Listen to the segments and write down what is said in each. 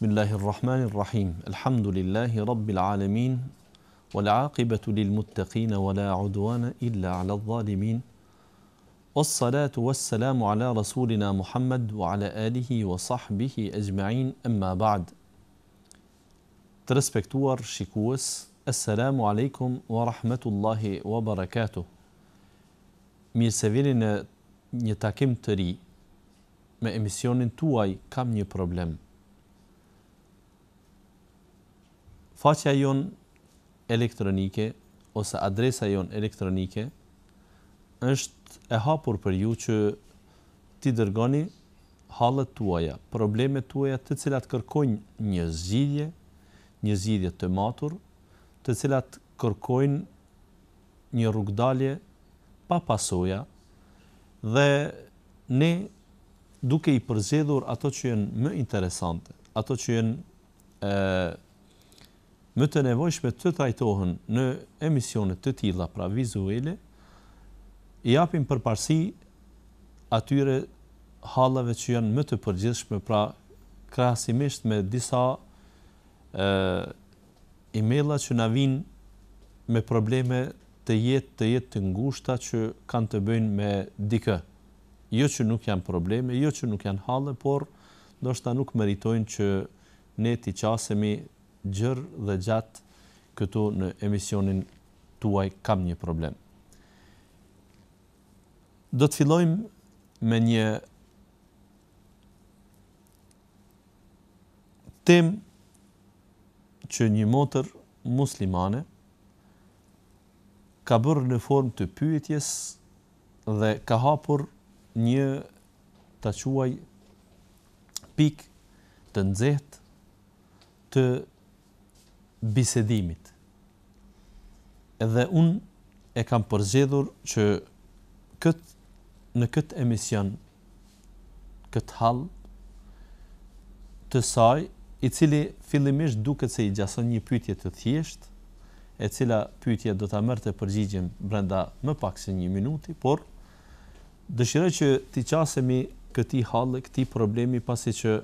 بسم الله الرحمن الرحيم الحمد لله رب العالمين والعاقبة للمتقين ولا عدوان إلا على الظالمين والصلاة والسلام على رسولنا محمد وعلى آله وصحبه أجمعين أما بعد ترسبكتور شيكوس السلام عليكم ورحمة الله وبركاته wa barakatuh. Mirë se vini në një takim të ri problem. faqja jon elektronike ose adresa jon elektronike është e hapur për ju që ti dërgoni hallet tuaja, problemet tuaja të cilat kërkojnë një zgjidhje, një zgjidhje të matur, të cilat kërkojnë një rrugdalje pa pasoja dhe ne duke i përzjedhur ato që jenë më interesante, ato që jenë më të nevojshme të trajtohen në emisionet të tilla pra vizuale i japim përparësi atyre hallave që janë më të përgjithshme pra krahasimisht me disa ë emaila që na vijnë me probleme të jetë të jetë të ngushta që kanë të bëjnë me dikë. Jo që nuk janë probleme, jo që nuk janë halë, por do shta nuk meritojnë që ne t'i qasemi gjërë dhe gjatë këtu në emisionin tuaj kam një problem. Do të fillojmë me një tem që një motër muslimane ka bërë në formë të pyetjes dhe ka hapur një të quaj pik të nëzhet të bisedimit. Edhe unë e kam përzjedhur që kët, në këtë emision, këtë halë, të saj, i cili fillimisht duket se i gjason një pytje të thjesht, e cila pytje do të mërë të përgjigjim brenda më pak se një minuti, por dëshirë që ti qasemi këti halë, këti problemi pasi që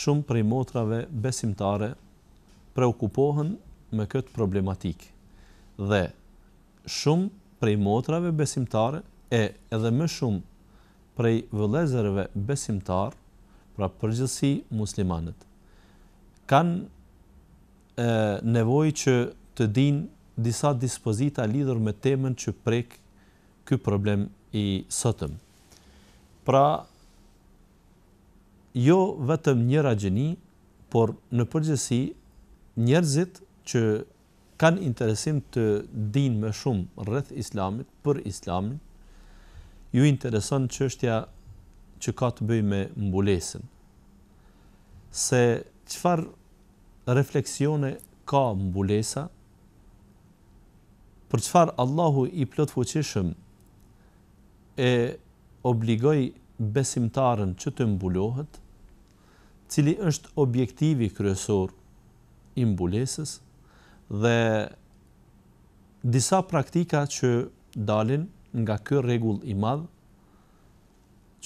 shumë prej motrave besimtare preokupohen me këtë problematikë. Dhe shumë prej motrave besimtare e edhe më shumë prej vëllezërve besimtar, pra përgjithësi muslimanët, kanë e, nevoj që të din disa dispozita lidhur me temën që prek ky problem i sotëm. Pra, jo vetëm njëra gjeni, por në përgjithësi njerëzit që kanë interesim të dinë më shumë rreth Islamit, për Islamin, ju intereson çështja që ka të bëjë me mbulesën. Se çfarë refleksione ka mbulesa? Për çfarë Allahu i plot fuqishëm e obligoi besimtarën që të mbulohet, cili është objektivi kryesor imbulesës dhe disa praktika që dalin nga kjo regull i madhë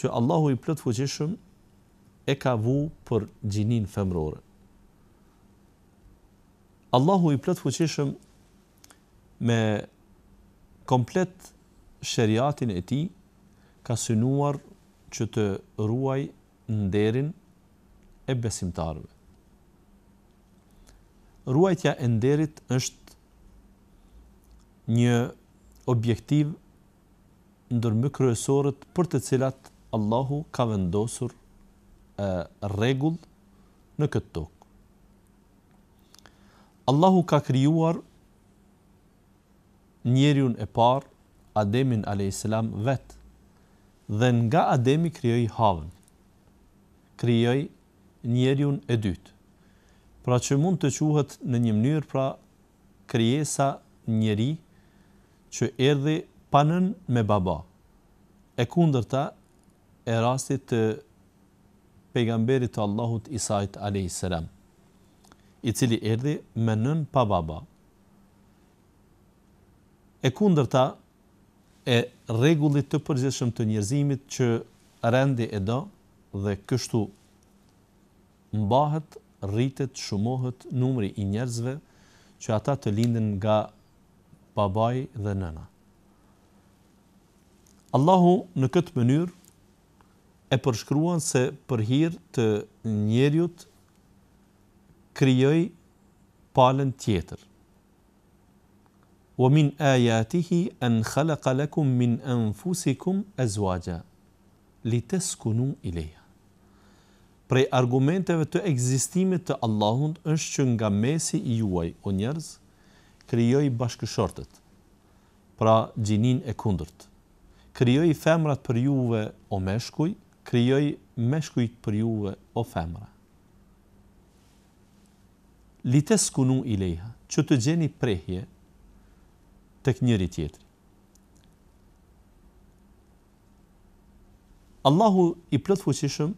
që Allahu i plët fuqishëm e ka vu për gjinin femrore. Allahu i plët fuqishëm me komplet shëriatin e ti ka synuar që të ruaj nderin e besimtarve ruajtja e nderit është një objektiv ndër më kryesorët për të cilat Allahu ka vendosur rregull në këtë tokë. Allahu ka krijuar njeriun e parë, Ademin a.s. vetë, dhe nga Ademi krijoj Havën, krijoj njeriun e dytë pra që mund të quhet në një mënyrë pra krijesa njëri që erdhi panën me baba. E kundërta e rastit të pejgamberit të Allahut Isait a.s. i cili erdhi me nën pa baba. E kundërta e rregullit të përgjithshëm të njerëzimit që rendi e do dhe kështu mbahet rritet shumohet numri i njerëzve që ata të lindin nga babaj dhe nëna. Allahu në këtë mënyrë e përshkruan se për të njerëzit krijoi palën tjetër. Wa min ayatihi an khalaqa lakum min anfusikum azwaja litaskunu ilayha. Prej argumenteve të ekzistimit të Allahut është që nga mesi i juaj o njerëz krijoi bashkëshortët. Pra gjinin e kundërt. Krijoi femrat për juve o meshkuj, krijoi meshkujt për juve o femra. Litaskunu ileha, që të gjeni prehje të kënjëri tjetëri. Allahu i plëtë fuqishëm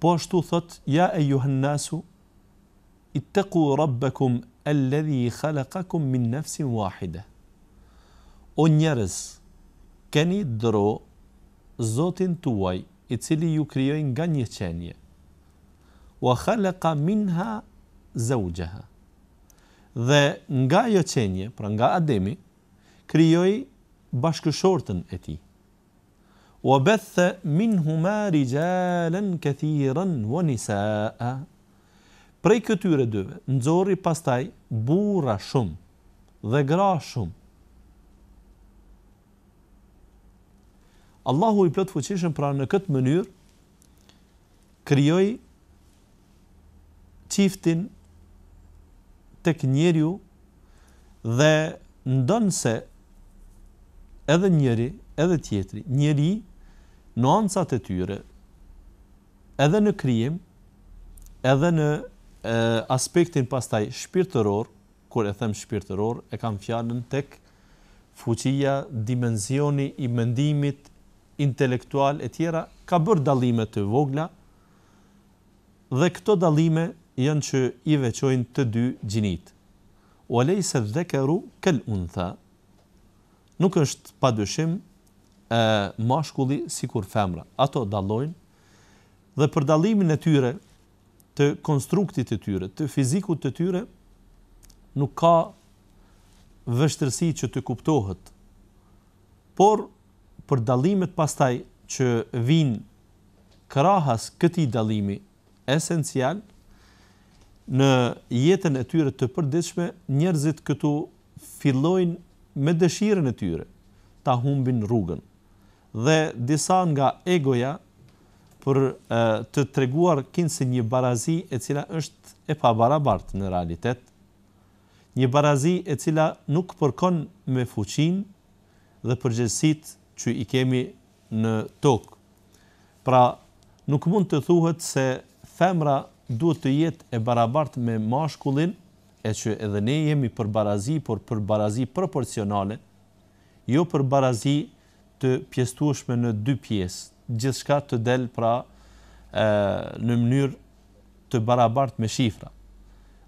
Po ashtu thot, ja e juhën nasu, i teku rabbekum, e ledhi i khalakakum min nefsin wahide. O njerës, keni dro zotin tuaj, i cili ju kryojnë nga një qenje, wa khalaka minha zaujëha. Dhe nga jo qenje, pra nga ademi, kryoj bashkëshortën e ti wa batha min huma rijalan katiran wa nisaa prej këtyre dyve nxorri pastaj burra shumë dhe gra shumë Allahu i plot fuqishëm pra në këtë mënyrë krijoi çiftin tek njeriu dhe ndonse edhe njëri edhe tjetri njeriu nuancat e tyre edhe në krijim, edhe në e, aspektin pastaj shpirtëror, kur e them shpirtëror, e kam fjalën tek fuqia, dimensioni i mendimit intelektual e tjera, ka bërë dalime të vogla dhe këto dalime janë që i veqojnë të dy gjinit. O lejse dhe këru, këll unë tha, nuk është pa dushim e mashkulli si kur femra. Ato dalojnë dhe për dalimin e tyre të konstruktit të tyre, të fizikut të tyre, nuk ka vështërsi që të kuptohet. Por, për dalimet pastaj që vinë krahas këti dalimi esencial, në jetën e tyre të përdeshme, njerëzit këtu fillojnë me dëshiren e tyre, ta humbin rrugën dhe disa nga egoja për e, të treguar kinë si një barazi e cila është e pa barabart në realitet, një barazi e cila nuk përkon me fuqin dhe përgjësit që i kemi në tokë. Pra, nuk mund të thuhet se femra duhet të jetë e barabart me mashkullin, e që edhe ne jemi për barazi, por për barazi proporcionale, jo për barazi të pjestuashme në dy pjesë, gjithçka të del pra ë në mënyrë të barabartë me shifra.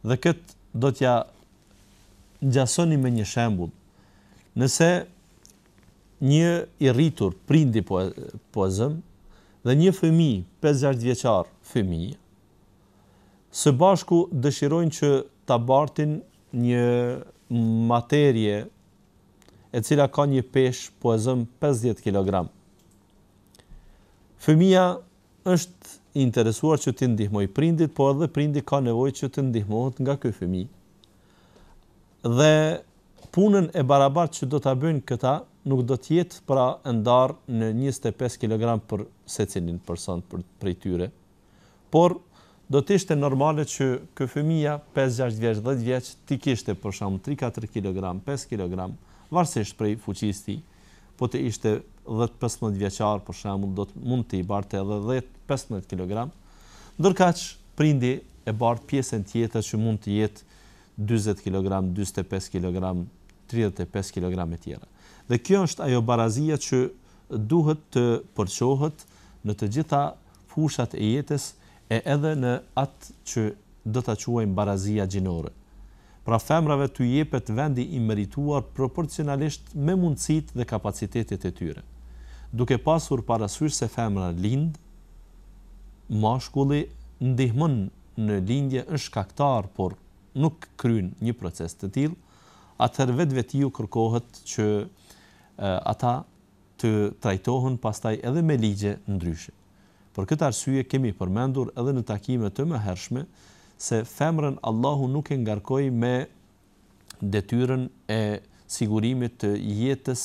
Dhe kët do t'ja ngjasoni me një shembull. Nëse një i rritur prindi po po zëmë, dhe një fëmijë 5-6 vjeçar fëmijë së bashku dëshirojnë që ta bartin një materie e cila ka një peshë po e zëm 50 kg. Fëmia është interesuar që të ndihmoj prindit, po edhe prindit ka nevoj që të ndihmojt nga këtë fëmi. Dhe punën e barabartë që do të bëjnë këta, nuk do të jetë pra ndarë në 25 kg për se cilin përson për, për i tyre. Por, do të ishte normalet që këtë fëmija 5-6-10 vjeqë të kishte shumë 3-4 kg, 5 kg, varësisht prej fuqisë tij, po të ishte 10-15 vjeçar, për shembull, do të mund të i barte edhe 10-15 kg. Ndërkaq prindi e bart pjesën tjetër që mund të jetë 40 kg, 45 kg, 35 kg e tjera. Dhe kjo është ajo barazia që duhet të përqohet në të gjitha fushat e jetës e edhe në atë që do të quajmë barazia gjinore pra femrave të jepet vendi i merituar proporcionalisht me mundësit dhe kapacitetit e tyre. Duke pasur parasysh se femra lind, mashkulli ndihmën në lindje është kaktar, por nuk krynë një proces të tilë, atër vetë vetë ju kërkohet që e, ata të trajtohen pastaj edhe me ligje ndryshe. Për këtë arsye kemi përmendur edhe në takime të më hershme, se femrën Allahu nuk e ngarkoi me detyrën e sigurimit të jetës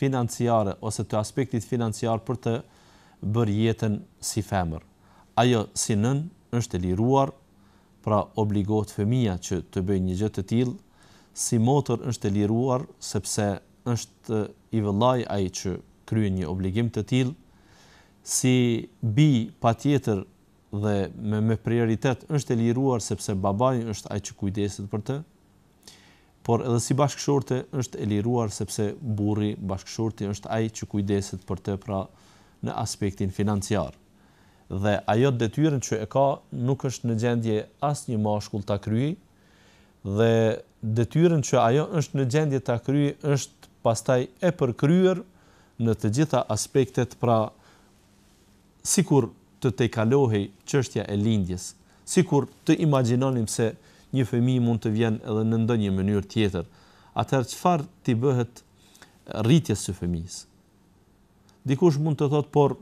financiare ose të aspektit financiar për të bërë jetën si femër. Ajo si nën është e liruar, pra obligohet fëmia që të bëjë një gjë të tillë, si motor është e liruar sepse është i vëllai ai që kryen një obligim të tillë. Si bi patjetër dhe me me prioritet është e liruar sepse babai është ai që kujdeset për të. Por edhe si bashkëshorte është e liruar sepse burri bashkëshorti është ai që kujdeset për të pra në aspektin financiar. Dhe ajo detyrën që e ka nuk është në gjendje as një mashkull ta kryej dhe detyrën që ajo është në gjendje ta kryej është pastaj e përkryer në të gjitha aspektet pra sikur të te kalohi qështja e lindjes, si kur të imaginonim se një femi mund të vjen edhe në ndonjë një mënyrë tjetër, atër qëfar të i bëhet rritjes së femis? Dikush mund të thotë, por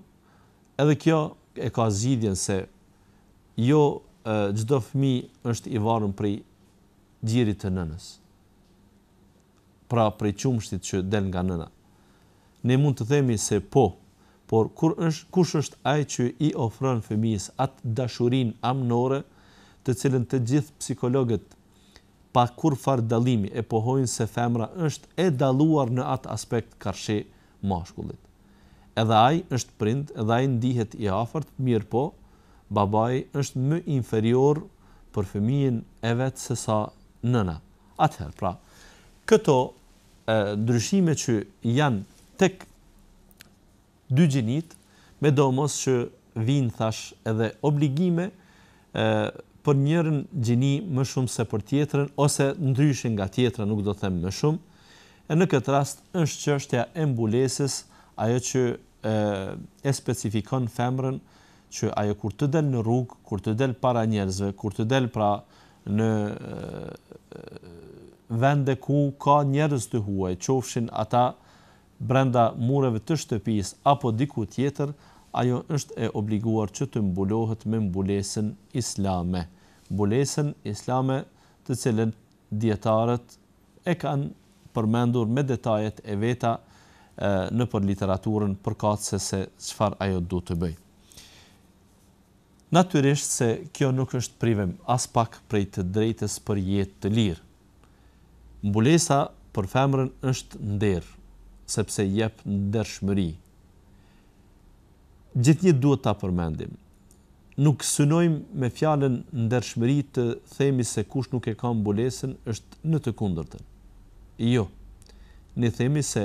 edhe kjo e ka zidhjen se jo gjdo femi është i varën prej gjirit të nënës, pra prej qumështit që den nga nëna. Ne mund të themi se po, por kur është kush është ai që i ofron fëmijës atë dashurinë amnore, të cilën të gjithë psikologët pa kur far dallimi e pohojnë se femra është e dalluar në atë aspekt karshi mashkullit. Edhe ai është prind, edhe ai ndihet i afërt, mirë po, babai është më inferior për fëmijën e vet se sa nëna. Atëherë, pra, këto ndryshime që janë tek dy gjinit, me do mos që vinë thash edhe obligime e, për njërën gjinit më shumë se për tjetërën, ose ndryshin nga tjetërën, nuk do themë më shumë, e në këtë rast është që është e mbulesis ajo që e, e specifikon femrën që ajo kur të del në rrugë, kur të del para njerëzve, kur të del pra në e, vende ku ka njerëz të huaj, qofshin ata njerëzve, brenda mureve të shtëpis apo diku tjetër, ajo është e obliguar që të mbulohet me mbulesën islame. Mbulesën islame të cilën djetarët e kanë përmendur me detajet e veta e, në për literaturën përkatë se se qëfar ajo du të bëjë. Natyrisht se kjo nuk është privem as pak prej të drejtës për jetë të lirë. Mbulesa për femrën është nderë, sepse jep në dërshmëri. Gjithë një duhet ta përmendim. Nuk synojmë me fjallën në dërshmëri të themi se kush nuk e ka mbulesin është në të kundërtën. Jo, në themi se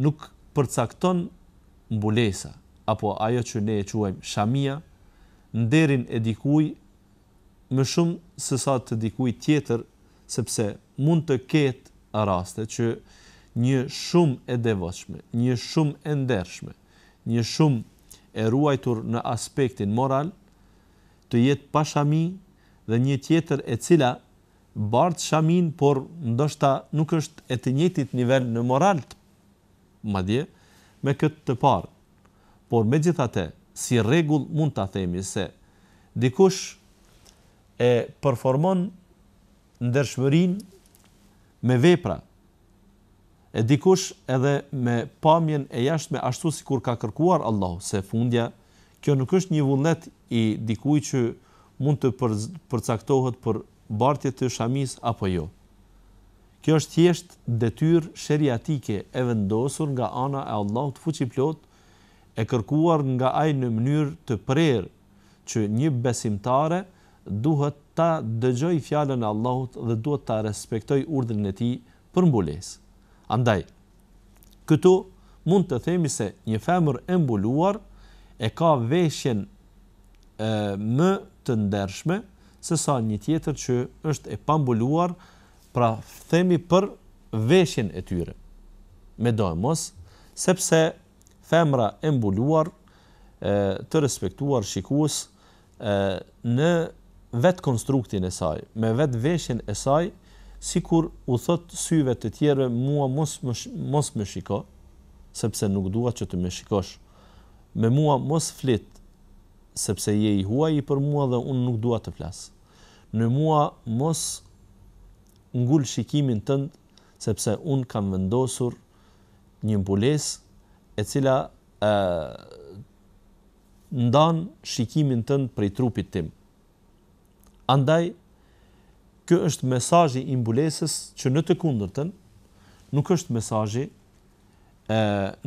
nuk përcakton mbulesa, apo ajo që ne e quajmë shamia, në derin e dikuj më shumë sësat të dikuj tjetër, sepse mund të ketë raste që një shumë e devotshme, një shumë e ndershme, një shumë e ruajtur në aspektin moral, të jetë pa shami dhe një tjetër e cila bardh shamin, por ndoshta nuk është e të njëjtit nivel në moral. Madje me këtë të parë, por megjithatë, si rregull mund ta themi se dikush e performon ndershmërinë me vepra e dikush edhe me pamjen e jashtme ashtu si kur ka kërkuar Allahu, se fundja, kjo nuk është një vullnet i dikuj që mund të përcaktohet për bartje të shamis apo jo. Kjo është jeshtë detyr shëriatike e vendosur nga ana e Allahu të fuqi plot, e kërkuar nga ajë në mënyrë të prerë që një besimtare duhet ta dëgjoj fjallën e Allahu dhe duhet ta respektoj urdhën e ti për mbulesë. Andaj, këtu mund të themi se një femër e mbuluar e ka veshjen e, më të ndershme se sa një tjetër që është e pambuluar pra themi për veshjen e tyre. Me dojë mos, sepse femëra e mbuluar e, të respektuar shikus e, në vetë konstruktin e saj, me vetë veshjen e saj, sikur u thot syve të tjere, mua mos më sh, mos më shiko sepse nuk dua që të më shikosh me mua mos flit sepse je i huaj i për mua dhe unë nuk dua të flas në mua mos ngul shikimin tënd sepse unë kam vendosur një mbulesë e cila ë ndan shikimin tënd prej trupit tim andaj kjo është mesajji i mbulesës që në të kundërtën, nuk është mesajji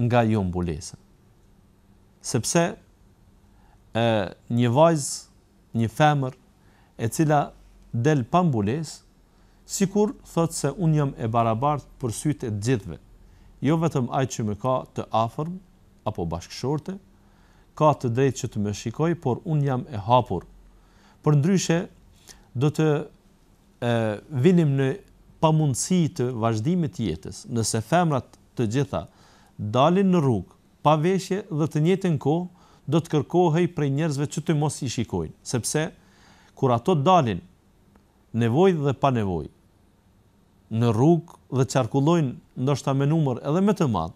nga jo mbulesën. Sepse e, një vajzë, një femër, e cila del pa mbulesë, sikur thotë se unë jam e barabartë për sytë e gjithve, jo vetëm ajë që me ka të afërm, apo bashkëshorte, ka të drejtë që të me shikoj, por unë jam e hapur. Për ndryshe, do të vinim në pamundësi të vazhdimit jetës, nëse femrat të gjitha dalin në rrugë, pa veshje dhe të njëtën kohë, do të kërkohej prej njerëzve që të mos i shikojnë, sepse kur ato dalin nevoj dhe pa nevoj, në rrugë dhe qarkullojnë ndoshta me numër edhe me të madhë,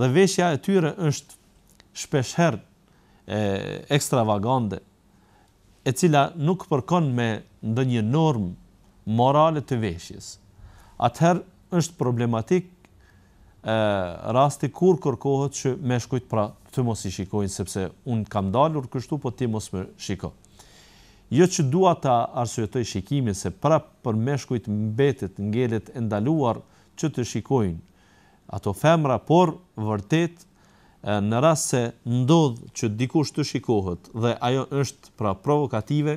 dhe veshja e tyre është shpesherë ekstravagande, e cila nuk përkon me ndë një normë morale të veshjes. Atëherë është problematik e, rasti kur kërkohet që me shkujt pra të mos i shikojnë, sepse unë kam dalur kështu, po ti mos me shiko. Jo që dua ta arsujetoj shikimin se prap për me shkujt mbetit ngelet endaluar që të shikojnë ato femra, por vërtet e, në rast se ndodh që dikush të shikohet dhe ajo është pra provokative,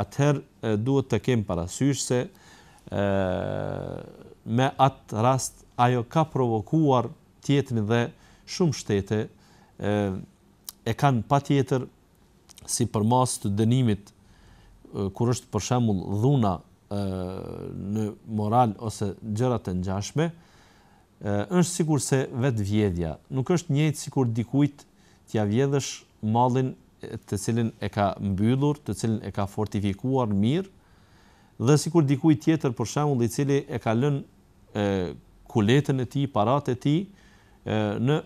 atëherë duhet të kemë parasysh se e, me atë rast ajo ka provokuar tjetëmi dhe shumë shtete e, e kanë pa tjetër si për mas të dënimit kur është për shemull dhuna e, në moral ose gjërat e njashme, e, është sikur se vetë vjedhja. Nuk është njëtë sikur dikuit tja vjedhësh malin të cilin e ka mbyllur, të cilin e ka fortifikuar mirë, dhe sikur dikuj tjetër për shembull i cili e ka lënë kuletën e tij, paratë e tij në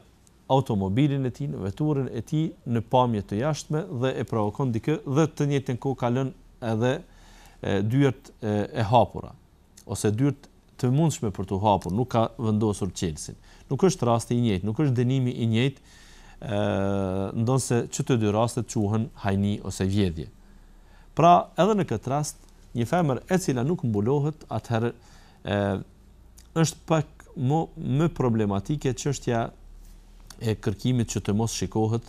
automobilin e tij, në veturin e tij në pamjet të jashtme dhe e provokon dikë dhe të njëjtën kohë ka lënë edhe e, dyrt e, e hapura ose dyrt të mundshme për të hapur, nuk ka vendosur qelsin. Nuk është rasti i njëjtë, nuk është dënimi i njëjtë ndonëse që të dy rastet quhen hajni ose vjedhje. Pra, edhe në këtë rast, një femër e cila nuk mbulohet, atëherë është pak më problematike që është ja e kërkimit që të mos shikohet,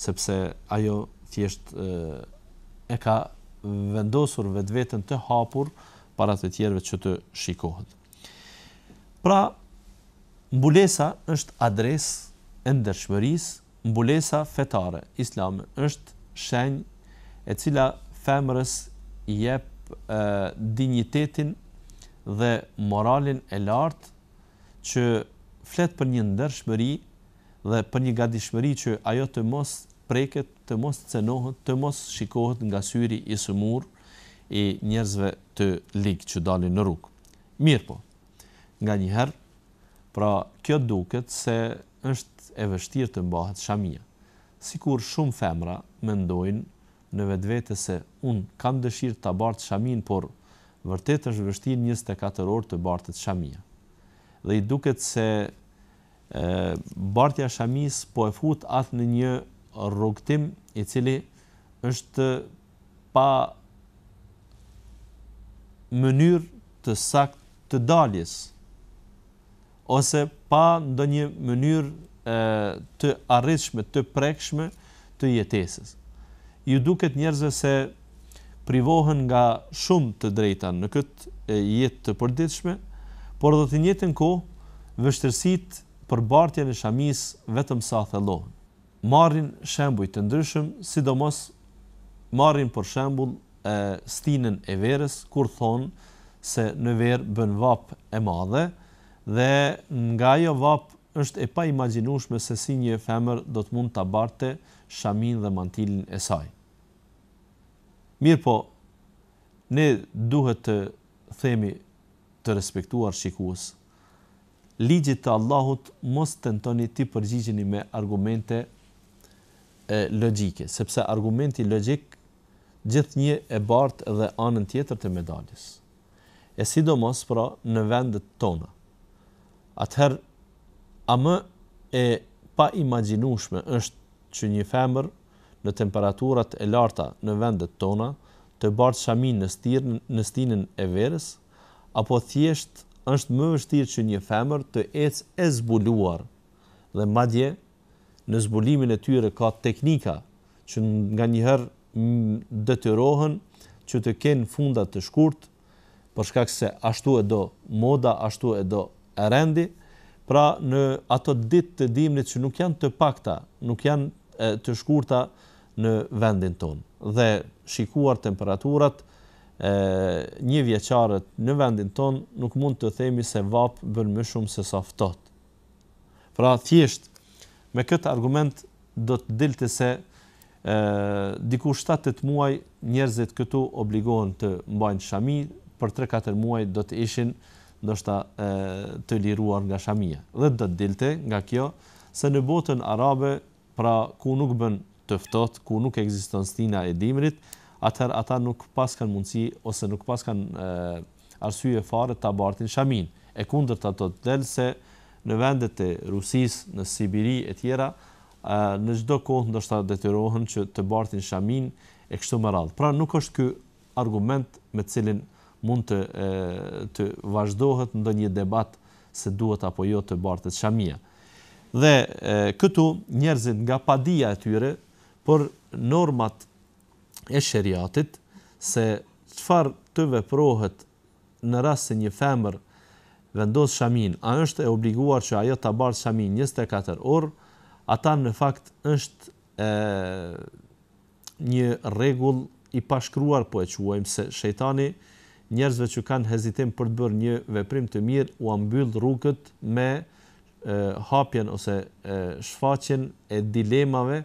sepse ajo thjeshtë e ka vendosur vetë vetën të hapur para të tjerëve që të shikohet. Pra, mbulesa është adresë e ndërshmërisë mbulesa fetare, islami, është shenjë e cila femrës jep e, dignitetin dhe moralin e lartë që fletë për një ndërshmëri dhe për një gadishmëri që ajo të mos preket, të mos cenohet, të mos shikohet nga syri i sumur i njerëzve të ligë që dalin në rukë. Mirë po, nga njëherë, pra kjo duket se është e vështirë të mbahet shamia. Sikur shumë femra mendojnë në vetvete se un kam dëshirë ta abartë shamin, por vërtet është vështirë 24 orë të bartet shamia. Dhe i duket se ë bartja shamis po e fut atë në një rrugtim i cili është pa mënyrë të sakt të daljes ose pa ndë një mënyrë e, të arritshme, të prekshme të jetesis. Ju duket njerëzve se privohen nga shumë të drejta në këtë jetë të përditshme, por dhe të njëtën ko, vështërsit për bartja në shamis vetëm sa thelohen. Marin shembuj të ndryshëm, sidomos marin për shembul e, stinen e verës, kur thonë se në verë bën vapë e madhe, dhe nga ajo vap është e pa imaginushme se si një femër do të mund të abarte shamin dhe mantilin e saj. Mirë po, ne duhet të themi të respektuar shikus. Ligjit të Allahut mos të nëtoni ti përgjigjeni me argumente e, logike, sepse argumenti logjik gjithë një e bartë dhe anën tjetër të medaljes. E sidomos pra në vendet tona. Atëherë, a më e pa imaginushme është që një femër në temperaturat e larta në vendet tona të bartë shamin në, stir, në stinin e verës, apo thjesht është më vështirë që një femër të ecë e zbuluar dhe madje në zbulimin e tyre ka teknika që nga njëherë dëtyrohen që të kenë fundat të shkurt, përshkak se ashtu e do moda, ashtu e do rendi, pra në ato ditë të dimnit që nuk janë të pakta, nuk janë e, të shkurta në vendin tonë. Dhe shikuar temperaturat e një vjeqarët në vendin tonë nuk mund të themi se vap bën më shumë se sa Pra thjesht me këtë argument do të dilte se ë diku 7-8 muaj njerëzit këtu obligohen të mbajnë shami, për 3-4 muaj do të ishin ndoshta e, të liruar nga shamia. Dhe do të dilte nga kjo se në botën arabe, pra ku nuk bën të ku nuk ekziston stina e dimrit, atëherë ata nuk paskan mundësi ose nuk paskan kanë arsye fare ta bartin shamin. E kundërta ato të del se në vendet e Rusisë, në Sibiri e tjera, e, në çdo kohë ndoshta detyrohen që të bartin shamin e kështu me radhë. Pra nuk është ky argument me cilin mund të e, të vazhdohet ndonjë debat se duhet apo jo të bartet shamia. Dhe e, këtu njerëzit nga padia e tyre por normat e shariatit se çfarë të veprohet në rast se një femër vendos shamin, a është e obliguar që ajo ta bartë shamin 24 orë, ata në fakt është e një rregull i pashkruar po e quajmë se shejtani njerëzve që kanë hezitim për të bërë një veprim të mirë, u ambyllë rrugët me e, hapjen ose e, shfaqen e dilemave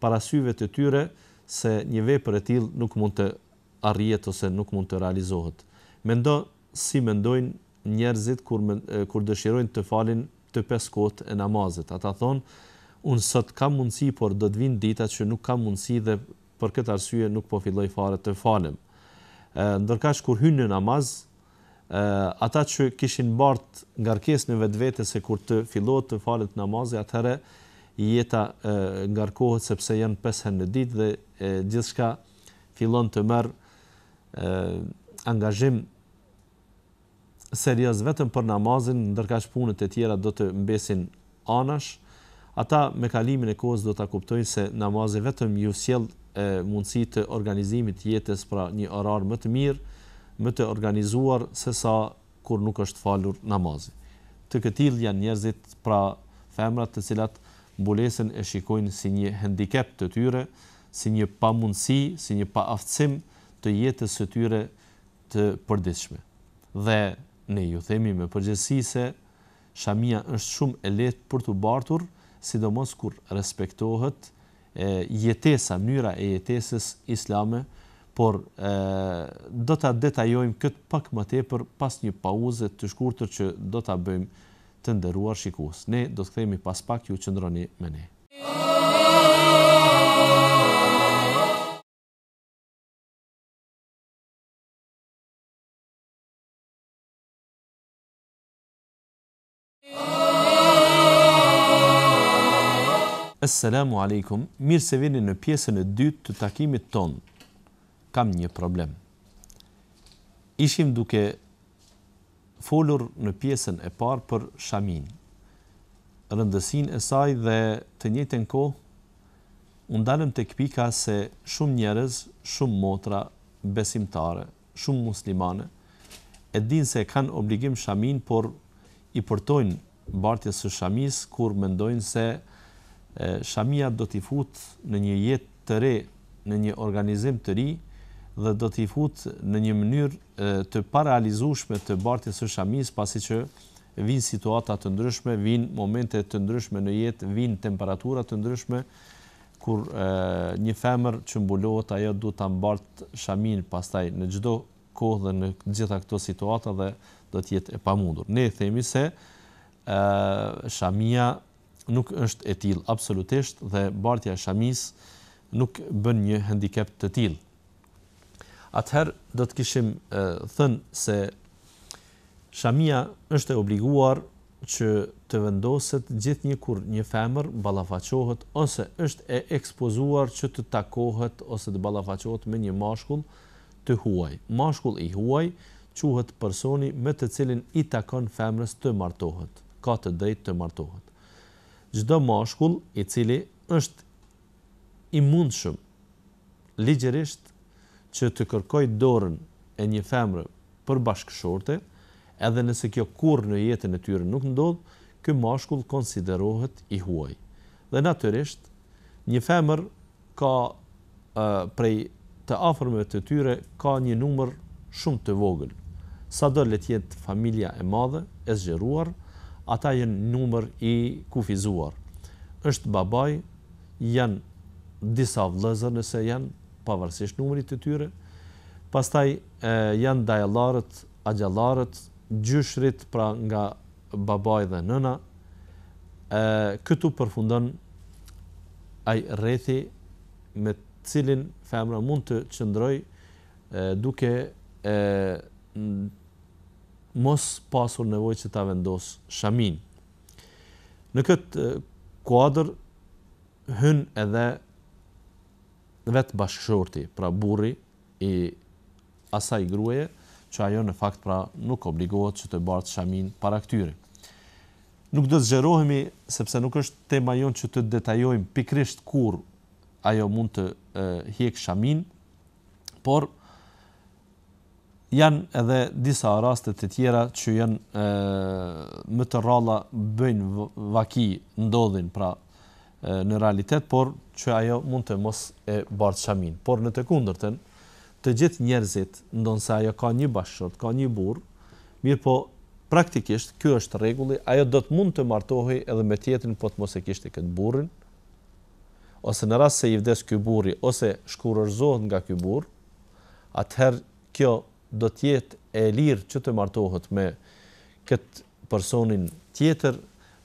para syve të tyre se një vepër e tilë nuk mund të arrihet ose nuk mund të realizohet. Mendo si mendojnë njerëzit kur, kur dëshirojnë të falin të peskot e namazit. Ata thonë, unë sot kam mundësi, por do të vinë dita që nuk kam mundësi dhe për këtë arsye nuk po filloj fare të falem ndërkash kur hynë në namaz, ata që kishin bart nga rkes në vetë vete se kur të fillot të falet namazë, atëherë jeta nga sepse janë peshen në ditë dhe gjithë shka fillon të merë angazhim serios vetëm për namazin, ndërkash punët e tjera do të mbesin anash, ata me kalimin e kohës do të kuptojnë se namazin vetëm ju sjellë e mundësi të organizimit jetës pra një orar më të mirë, më të organizuar se sa kur nuk është falur namazi. Të këtill janë njerëzit pra femrat të cilat mbulesën e shikojnë si një hendikep të tyre, si një pamundësi, si një paaftësim të jetës së tyre të përditshme. Dhe ne ju themi me përgjithësi se shamia është shumë e lehtë për të bartur, sidomos kur respektohet jetesa, mënyra e jetesës islame, por e, do ta detajojmë kët pak më tepër pas një pauze të shkurtër që do ta bëjmë të nderuar shikues. Ne do të kthehemi pas pak, ju qëndroni me ne. Oh, oh, oh, oh. Assalamu alaikum, mirë se vini në pjesën e dytë të takimit tonë. Kam një problem. Ishim duke folur në pjesën e parë për shamin, rëndësin e saj dhe të njëten kohë, undalëm të këpika se shumë njerëz, shumë motra, besimtare, shumë muslimane, e din se kanë obligim shamin, por i përtojnë bartjes së shamis kur mendojnë se Shamia do t'i fut në një jetë të re, në një organizim të ri dhe do t'i fut në një mënyrë të paralizueshme të bartjes së Shamis pasi që vijnë situata të ndryshme, vijnë momente të ndryshme në jetë, vijnë temperatura të ndryshme kur e, një femër që mbulohet ajo duhet ta mbart Shamin pastaj në çdo kohë dhe në gjitha këto situata dhe do të jetë e pamundur. Ne themi se ë Shamia nuk është e tillë absolutisht dhe bartja e shamis nuk bën një handicap të tillë. Atëherë do të kishim thënë se shamia është e obliguar që të vendoset gjithnjë kur një femër ballafaqohet ose është e ekspozuar që të takohet ose të ballafaqohet me një mashkull të huaj. Mashkulli i huaj quhet personi me të cilin i takon femrës të martohet, ka të drejtë të martohet gjdo mashkull i cili është i mundshëm ligjërisht që të kërkoj dorën e një femre për bashkëshorte, edhe nëse kjo kur në jetën e tyre nuk ndodh, kjo mashkull konsiderohet i huaj. Dhe naturisht, një femër ka uh, prej të afrme të tyre ka një numër shumë të vogël. Sa do letjet familja e madhe, e zgjeruar, ata jenë numër i kufizuar. Është babaj, janë disa vëllezër nëse janë pavarësisht numrit të tyre. Pastaj e, janë dajallarët, agjallarët, gjyshrit pra nga babai dhe nëna. ë këtu përfundon ai rrethi me të cilin femra mund të qëndrojë duke e, mos pasur nevojë që ta vendos shamin. Në këtë kuadër hyn edhe vet bashkëshorti, pra burri i asaj gruaje, që ajo në fakt pra nuk obligohet që të bartë shamin para këtyre. Nuk do të zgjerohemi sepse nuk është tema jonë që të detajojmë pikrisht kur ajo mund të e, shamin, por janë edhe disa rastet të tjera që janë e, më të ralla bëjnë vaki ndodhin pra e, në realitet, por që ajo mund të mos e bartë shamin. Por në të kundërtën, të gjithë njerëzit, ndonë se ajo ka një bashkët, ka një burë, mirë po praktikisht, kjo është regulli, ajo do të mund të martohi edhe me tjetin, po të mos e kishtë i këtë burin, ose në rast se i vdes kjo buri, ose shkurërzohet nga kjo bur, atëherë kjo do të jetë e lirë që të martohet me këtë personin tjetër,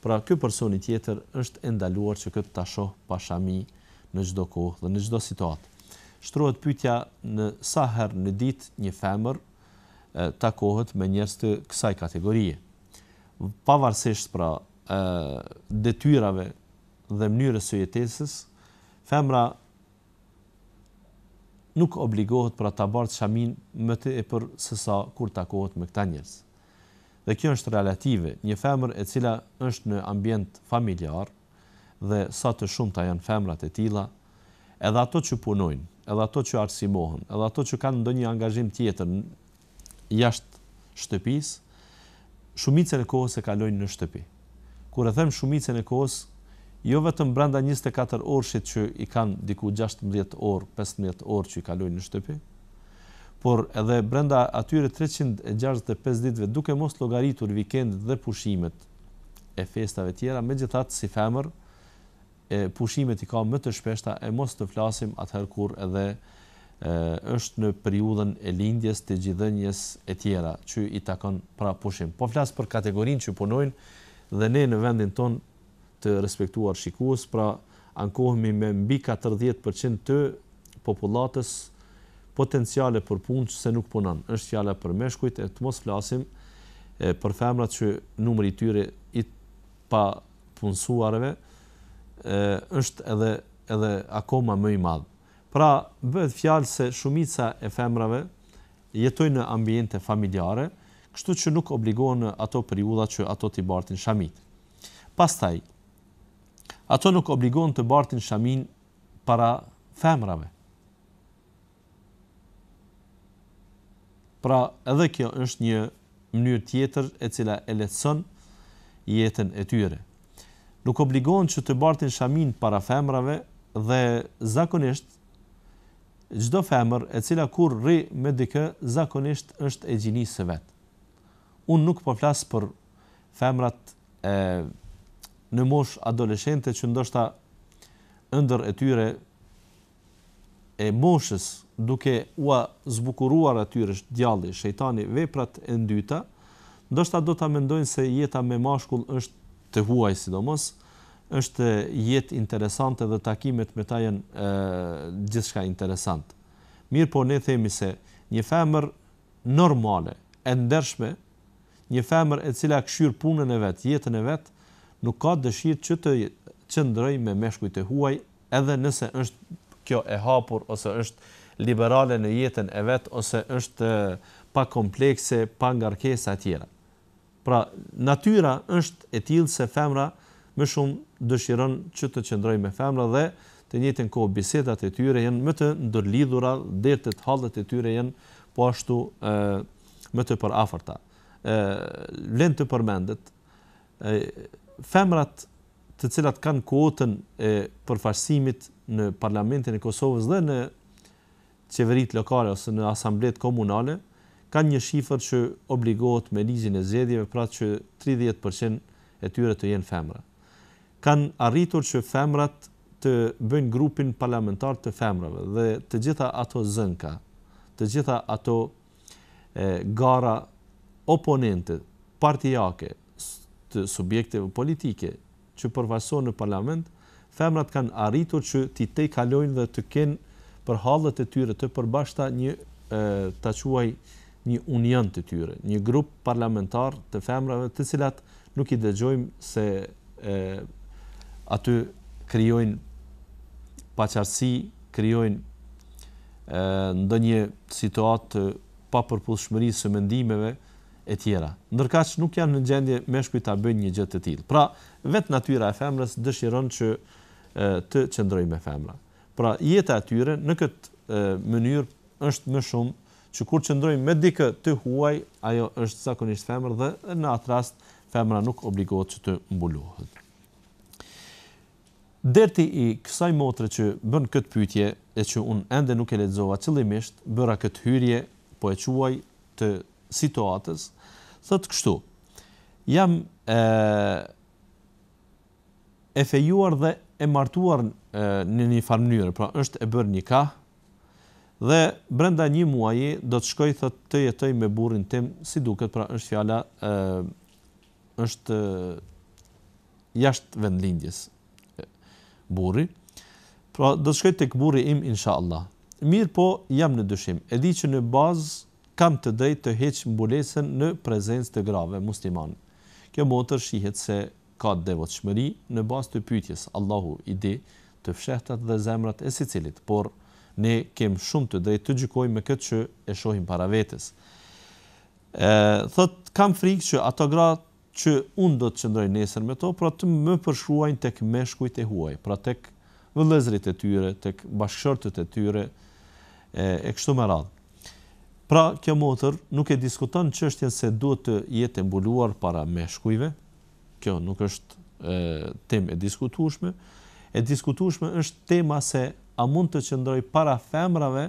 pra ky person i tjetër është e ndaluar që këtë ta shoh pashami në çdo kohë dhe në çdo situatë. Shtrohet pyetja në sa herë në ditë një femër takohet me njerëz të kësaj kategorie. Pavarësisht pra detyrave dhe mënyrës së jetesës, femra nuk obligohet për ta bartë shamin më të e për sësa kur takohet me këta njerëz. Dhe kjo është relative, një femër e cila është në ambient familjar dhe sa të shumta janë femrat e tilla, edhe ato që punojnë, edhe ato që arsimohen, edhe ato që kanë ndonjë angazhim tjetër jashtë shtëpisë, shumicën e kohës e kalojnë në shtëpi. Kur e them shumicën e kohës, jo vetëm brenda 24 orëshit që i kanë diku 16 orë, 15 orë që i kalojnë në shtëpi, por edhe brenda atyre 365 ditve duke mos logaritur vikend dhe pushimet e festave tjera, me gjithatë si femër, e pushimet i ka më të shpeshta e mos të flasim atëherë kur edhe e, është në periudën e lindjes të gjithënjes e tjera që i takon pra pushim. Po flasë për kategorin që punojnë dhe ne në vendin ton të respektuar shikues, pra ankohemi me mbi 40% të popullatës potenciale për punë se nuk punon. Është fjala për meshkujt e të mos flasim e, për femrat që numri i tyre i pa punësuarve është edhe edhe akoma më i madh. Pra bëhet fjalë se shumica e femrave jetojnë në ambiente familjare, kështu që nuk obligohen ato periudha që ato të bartin shamit. Pastaj ato nuk obligon të bartin shamin para femrave. Pra edhe kjo është një mënyrë tjetër e cila e letëson jetën e tyre. Nuk obligon që të bartin shamin para femrave dhe zakonisht gjdo femër e cila kur ri me dikë zakonisht është e gjinisë vetë. Unë nuk po flasë për femrat e në mosh adoleshente që ndoshta ndër e tyre e moshës duke ua zbukuruar atyre djalli, shejtani, veprat e ndyta, ndoshta do ta mendojnë se jeta me mashkull është të huaj, sidomos është jetë interesante dhe takimet me ta jenë e, gjithka interesante. Mirë po ne themi se një femër normale, e ndershme, një femër e cila këshyrë punën e vetë, jetën e vetë, nuk ka dëshirë që të qëndroj me meshkujt e huaj, edhe nëse është kjo e hapur ose është liberale në jetën e vet ose është pa komplekse, pa ngarkesa të tjera. Pra, natyra është e tillë se femra më shumë dëshirojnë që të qëndroj me femra dhe të njëjtën kohë bisedat e tyre janë më të ndërlidhura, dertet hallet e tyre janë po ashtu ë më të përafërta. ë vlen të përmendet ë femrat të cilat kanë kuotën e përfaqësimit në parlamentin e Kosovës dhe në qeveritë lokale ose në asambletë komunale kanë një shifër që obligohet me ligjin e zgjedhjeve pra që 30% e tyre të jenë femra. Kan arritur që femrat të bëjnë grupin parlamentar të femrave dhe të gjitha ato zënka, të gjitha ato e, gara oponente, partijake, të subjekteve politike që përfaqësohen në parlament, femrat kanë arritur që ti të kalojnë dhe të kenë për hallet e tyre të përbashkëta një ta quaj një union të tyre, një grup parlamentar të femrave të cilat nuk i dëgjojmë se e, aty krijojnë paqartësi, krijojnë ndonjë situatë pa përpushmëri së mendimeve, e tjera. Ndërkaç nuk janë në gjendje me shpirt ta bëjnë një gjë të tillë. Pra, vet natyra e femrës dëshiron që e, të qëndrojë me femra. Pra, jeta e tyre në këtë mënyrë është më shumë që kur qëndrojmë me dikë të huaj, ajo është zakonisht femër dhe në atë rast femra nuk obligohet që të mbulohet. Derti i kësaj motre që bën këtë pytje e që unë ende nuk e lexova qëllimisht, bëra këtë hyrje po e quaj të situatës, thot kështu jam e e fejuar dhe e martuar në një farë mënyrë, pra është e bërë një kahë dhe brenda një muaji do të shkoj thot të jetoj me burrin tim si duket, pra është fjala ë është jashtë vendlindjes burri. Pra do të shkoj tek burri im inshallah. Mirë po, jam në dyshim. E di që në bazë kam të drejtë të heq mbulesën në prezencë të grave musliman. Kjo motër shihet se ka devotshmëri në bazë të pyetjes Allahu i di të fshehtat dhe zemrat e secilit, por ne kem shumë të drejtë të gjykojmë me këtë që e shohim para vetes. Ë, thot kam frikë që ato gra që un do të qëndroj nesër me to, pra të më përshkruajnë tek meshkujt e huaj, pra tek vëllezrit e tyre, tek bashkëshortët e tyre e, e kështu me radhë. Pra, kjo motër nuk e diskuton qështjen se duhet të jetë embulluar para meshkujve, kjo nuk është tem e diskutushme, e diskutushme është tema se a mund të qëndroj para femrave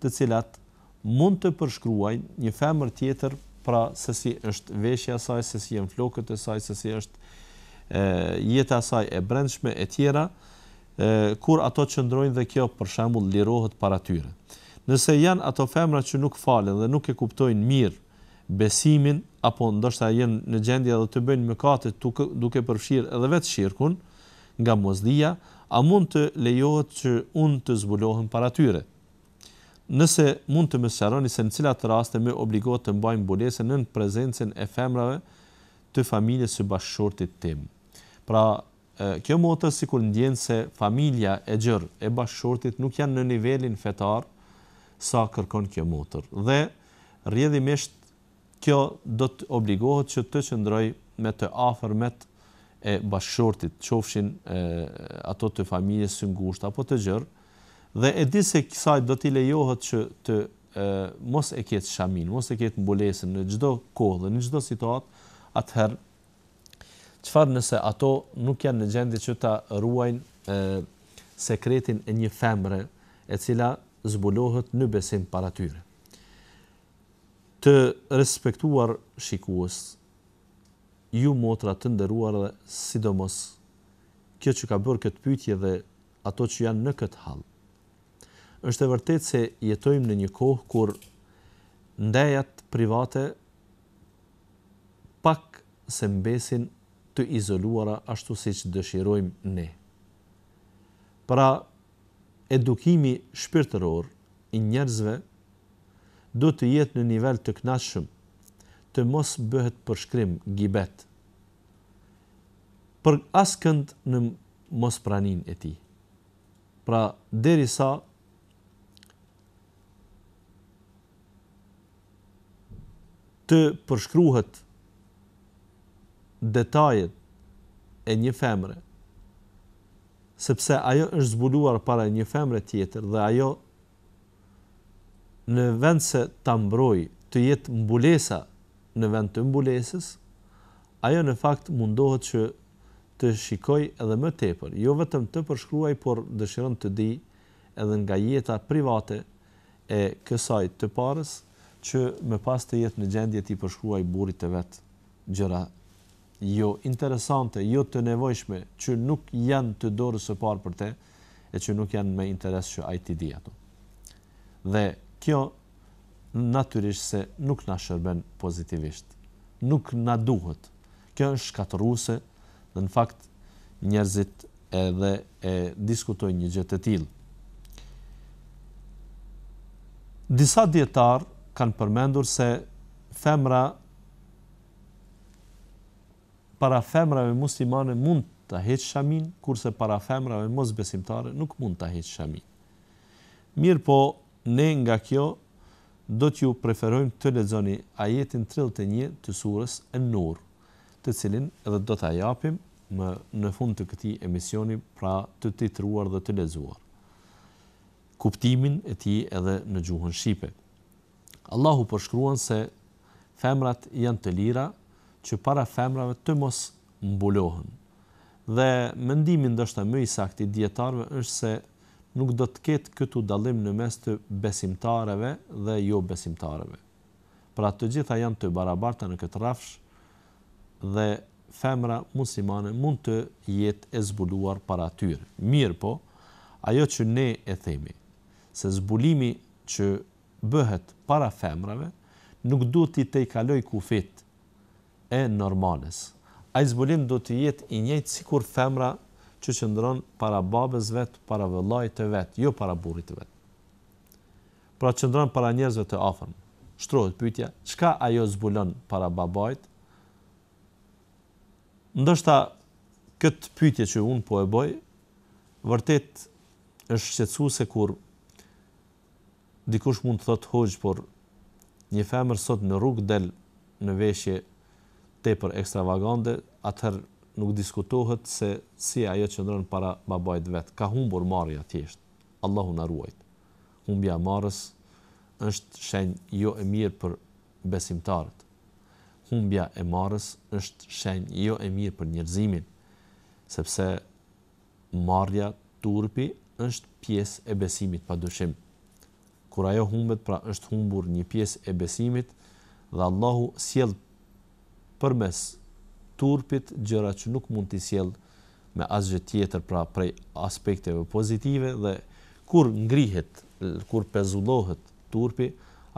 të cilat mund të përshkruaj një femër tjetër pra se si është veshja saj, se si jenë flokët e saj, se si është e, jetë asaj e brendshme e tjera, e, kur ato qëndrojnë dhe kjo për shambull lirohet para tyre. Nëse janë ato femra që nuk falen dhe nuk e kuptojnë mirë besimin apo ndoshta janë në gjendje edhe të bëjnë mëkate duke përfshirë edhe vetë shirkun nga mosdia, a mund të lejohet që unë të zbulohem para tyre? Nëse mund të më sqaroni se në cilat raste më obligohet të mbaj mbulesën nën prezencën e femrave të familjes së bashkëshortit tim. Pra, kjo motër si kur ndjenë se familja e gjërë e bashkëshortit nuk janë në nivelin fetarë, sa kërkon kjo motër. Dhe rrjedhimisht kjo do të obligohet që të qëndroj me të afërmet e bashkëshortit, qofshin e, ato të familjes së ngushtë apo të gjërë, dhe e di se kësaj do t'i lejohet që të e, mos e ketë shamin, mos e ketë mbulesin në gjdo kohë dhe në gjdo situatë, atëherë, qëfar nëse ato nuk janë në gjendit që ta ruajnë e, sekretin e një femre, e cila zbulohet në besim para tyre. Të respektuar shikues, ju motra të nderuara dhe sidomos kjo që ka bërë këtë pytje dhe ato që janë në këtë halë. është e vërtet se jetojmë në një kohë kur ndajat private pak se mbesin të izoluara ashtu si që dëshirojmë ne. Pra, edukimi shpirtëror i njerëzve du të jetë në nivel të knashëm, të mos bëhet përshkrim gjibet, për asë kënd në mos pranin e ti. Pra, deri sa, të përshkruhet detajet e një femre, sepse ajo është zbuluar para një femre tjetër dhe ajo në vend se ta mbroj të jetë mbulesa në vend të mbulesës, ajo në fakt mundohet që të shikoj edhe më tepër, jo vetëm të përshkruaj, por dëshiron të di edhe nga jeta private e kësaj të parës që më pas të jetë në gjendje të i përshkruaj burit të vetë gjëra jo interesante, jo të nevojshme, që nuk janë të dorës së parë për te e që nuk janë me interes që ai ti di ato. Dhe kjo natyrisht se nuk na shërben pozitivisht. Nuk na duhet. Kjo është shkatërruese dhe në fakt njerëzit edhe e diskutojnë një gjë të tillë. Disa dietar kanë përmendur se femra para femrave muslimane mund të heqë shamin, kurse para femrave mos besimtare nuk mund të heqë shamin. Mirë po, ne nga kjo, do t'ju preferojmë të lezoni ajetin 31 të surës e nur, të cilin edhe do t'a japim më në fund të këti emisioni pra të titruar dhe të lezuar. Kuptimin e ti edhe në gjuhën Shqipe. Allahu përshkruan se femrat janë të lira, që para femrave të mos mbulohen. Dhe mendimin dështë më të mëjë sa këti djetarve është se nuk do të ketë këtu dalim në mes të besimtareve dhe jo besimtareve. Pra të gjitha janë të barabarta në këtë rafsh dhe femra muslimane mund të jetë e zbuluar para tyre. Mirë po, ajo që ne e themi, se zbulimi që bëhet para femrave, nuk duhet i të i kaloj kufit e normales. Ai zbulim do të jetë i njëjtë sikur femra që çëndron para babës vet, para vëllait të vet, jo para burrit të vet. Pra çëndron para njerëzve të afërm. Shtrohet pyetja, çka ajo zbulon para babait? Ndoshta këtë pyetje që un po e boj vërtet është shqetësuese kur dikush mund të thotë hox, por një femër sot në rrugë del në veshje te për ekstravagante, atëherë nuk diskutohet se si ajo çëndron para babait vet. Ka humbur marrë atijsh. Allahu na ruaj. Humbja e marrës është shenjë jo e mirë për besimtarët. Humbja e marrës është shenjë jo e mirë për njerëzimin, sepse marrja turpi është pjesë e besimit pa dushim. Kur ajo humbet, pra është humbur një pjesë e besimit dhe Allahu sjellë përmes turpit gjëra që nuk mund t'i sjell me asgjë tjetër pra prej aspekteve pozitive dhe kur ngrihet, kur pezullohet turpi,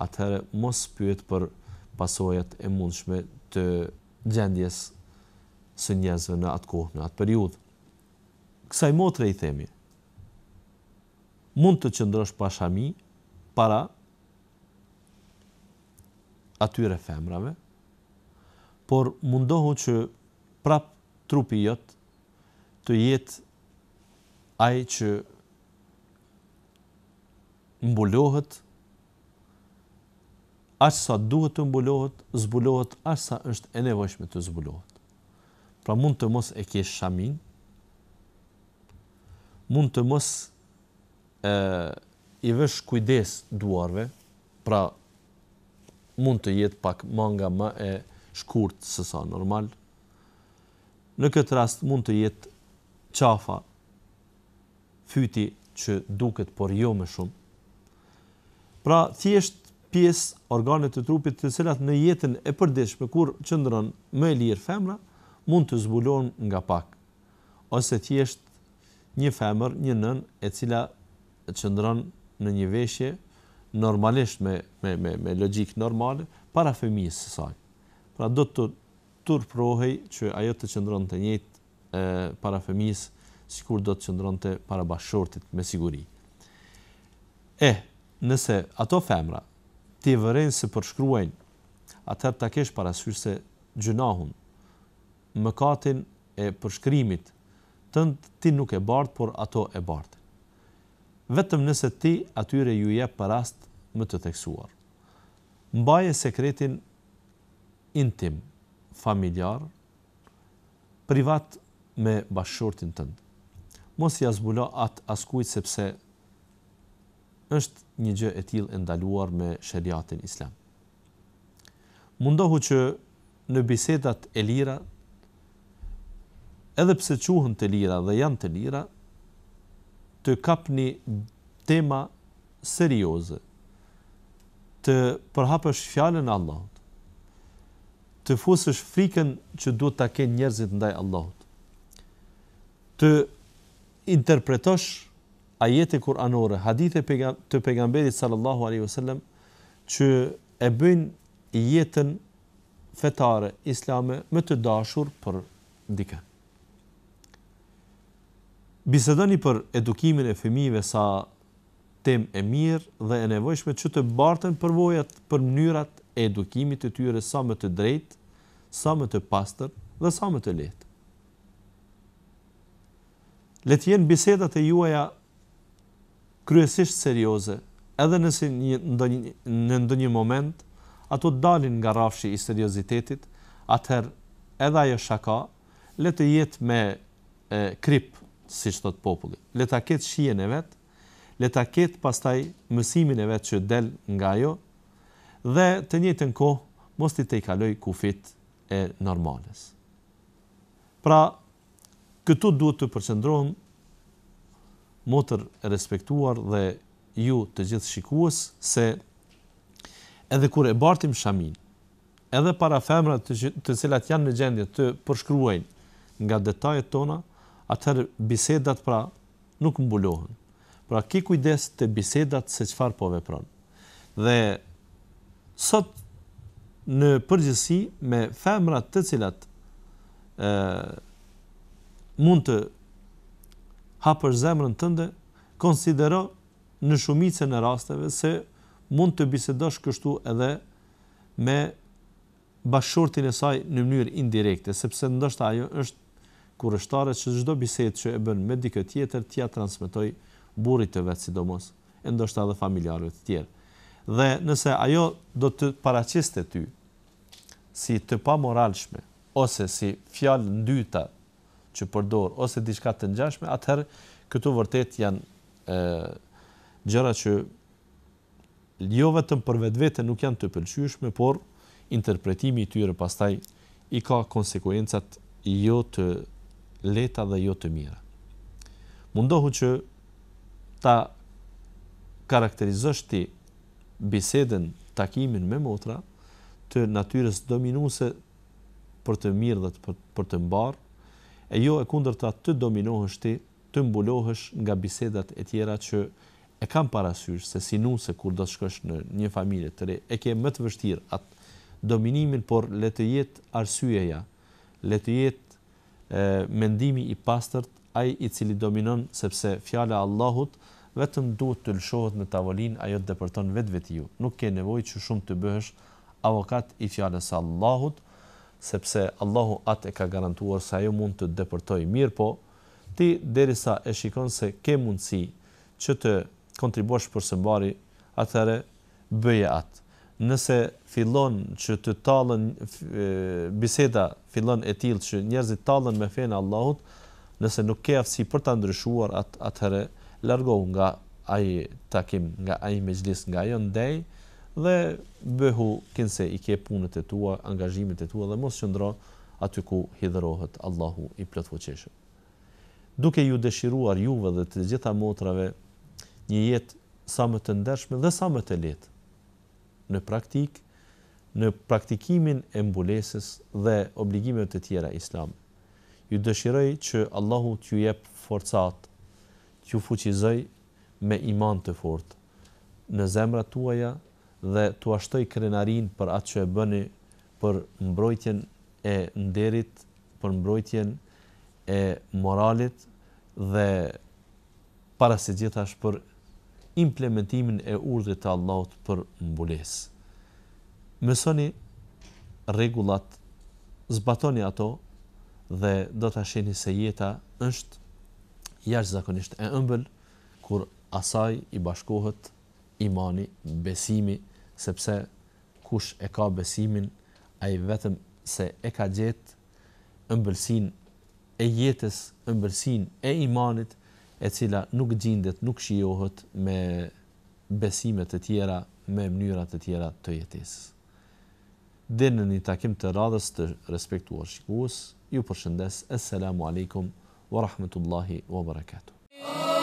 atëherë mos pyet për pasojat e mundshme të gjendjes së njëzve në atë kohë, në atë periudhë. Kësaj motre i themi, mund të qëndrosh pashami para atyre femrave, por mundohu që prap trupi jot të jetë ai që mbulohet as sa duhet të mbulohet, zbulohet as sa është e nevojshme të zbulohet. Pra mund të mos e kesh shamin. Mund të mos e i vesh kujdes duarve, pra mund të jetë pak më nga më e shkurt se sa normal. Në këtë rast mund të jetë qafa fyti që duket por jo më shumë. Pra thjesht pjesë organet të trupit të cilat në jetën e përditshme kur qëndron më e lirë femra mund të zbulon nga pak. Ose thjesht një femër, një nën e cila qëndron në një veshje normalisht me me me me normale para fëmijës së saj. Pra do të turprohej që ajo të qëndron të njëtë para femis, sikur do të qëndron të para bashortit me siguri. E, nëse ato femra të vërenë se përshkruajnë, atër të kesh parasysh se gjënahun, mëkatin e përshkrimit, të në ti nuk e bartë, por ato e bartë. Vetëm nëse ti, atyre ju je parast më të teksuar. Mbaje sekretin intim, familjar, privat me bashkëshortin tënd. Mos i azbulo atë askujt sepse është një gjë e tillë e ndaluar me sheriatin islam. Mundohu që në bisedat e lira, edhe pse quhen të lira dhe janë të lira, të kapni tema serioze, të përhapësh fjalën Allahut, të fusësh frikën që duhet ta kenë njerëzit ndaj Allahut. Të interpretosh ajete kuranore, hadithe të pejgamberit sallallahu alaihi wasallam që e bëjnë jetën fetare islame më të dashur për dikë. Bisedoni për edukimin e fëmijëve sa temë e mirë dhe e nevojshme që të bartën përvojat për mënyrat edukimit të tyre sa më të drejt, sa më të pastër dhe sa më të lehtë. Letë jenë bisedat e juaja kryesisht serioze, edhe nëse një ndonjë në ndonjë moment ato dalin nga rrafshi i seriozitetit, atëherë edhe ajo shaka le të jetë me e, krip, siç thot populli. Le ta ketë shijen e vet, le ta ketë pastaj mësimin e vet që del nga ajo, dhe të njëjtën kohë mos ti tejkaloj kufit e normales. Pra këtu duhet të përqendrohem motër e respektuar dhe ju të gjithë shikues se edhe kur e bartim shamin, edhe para femrat të, të cilat janë në gjendje të përshkruajnë nga detajet tona, atëherë bisedat pra nuk mbulohen. Pra ki kujdes të bisedat se qfar po vepron. Dhe sot në përgjësi me femrat të cilat e, mund të hapër zemrën tënde, konsidero në shumice në rasteve se mund të bisedosh kështu edhe me bashurtin e saj në mënyrë indirekte, sepse ndoshta ajo është kurështare që gjdo bisedë që e bën me dikët tjetër, tja transmitoj burit të vetë sidomos, e ndoshta dhe familjarëve të tjerë dhe nëse ajo do të paraqiste ty si të moralshme, ose si fjalë ndyta që përdor ose diçka të ngjashme, atëherë këtu vërtet janë ë gjëra që jo vetëm për vetvete nuk janë të pëlqyeshme, por interpretimi i tyre pastaj i ka konsekuencat jo të leta dhe jo të mira. Mundohu që ta karakterizosh ti bisedën, takimin me motra të natyrës dominuese për të mirë dhe për për të mbarë e jo e kundërta të dominohesh ti, të mbulohesh nga bisedat e tjera që e kanë parasysh se si nuse kur do të shkosh në një familje të re, e ke më të vështirë atë dominimin, por le të jetë arsyeja, le të jetë mendimi i pastërt ai i cili dominon sepse fjala e Allahut vetëm duhet të lëshohet në tavolinë ajo të depërton vetvetiu. Nuk ke nevojë që shumë të bëhesh avokat i fjalës së Allahut, sepse Allahu atë ka garantuar se ajo mund të depërtojë mirë, po ti derisa e shikon se ke mundësi që të kontribuosh për sëmbari, atëherë bëje atë. Nëse fillon që të tallën biseda fillon e tillë që njerëzit tallën me fenë Allahut, nëse nuk ke aftësi për ta ndryshuar atë atëherë largohu nga ai takim, nga ai mezhlis, nga ajo ndej dhe bëhu kinse i ke punët e tua, angazhimit e tua dhe mos qëndro aty ku hidhërohet Allahu i plot fuqishëm. Duke ju dëshiruar juve dhe të gjitha motrave një jetë sa më të ndershme dhe sa më të lehtë në praktik, në praktikimin e mbulesës dhe obligimeve të tjera islam. Ju dëshiroj që Allahu t'ju jep forcat, që fuqizoj me iman të fort në zemrat tuaja dhe tu ashtoj krenarin për atë që e bëni për mbrojtjen e nderit, për mbrojtjen e moralit dhe para se gjithash për implementimin e urdhrit të Allahut për mbulesë. Mësoni rregullat, zbatoni ato dhe do ta shihni se jeta është jash zakonisht e ëmbël, kur asaj i bashkohet imani, besimi, sepse kush e ka besimin, ai vetëm se e ka gjetë ëmbëlsin e jetës, ëmbëlsin e imanit, e cila nuk gjindet, nuk shiohet me besimet e tjera, me mënyra e tjera të jetës. Dhe në një takim të radhës të respektuar shikus, ju përshëndes, es-salamu alikum, ورحمة الله وبركاته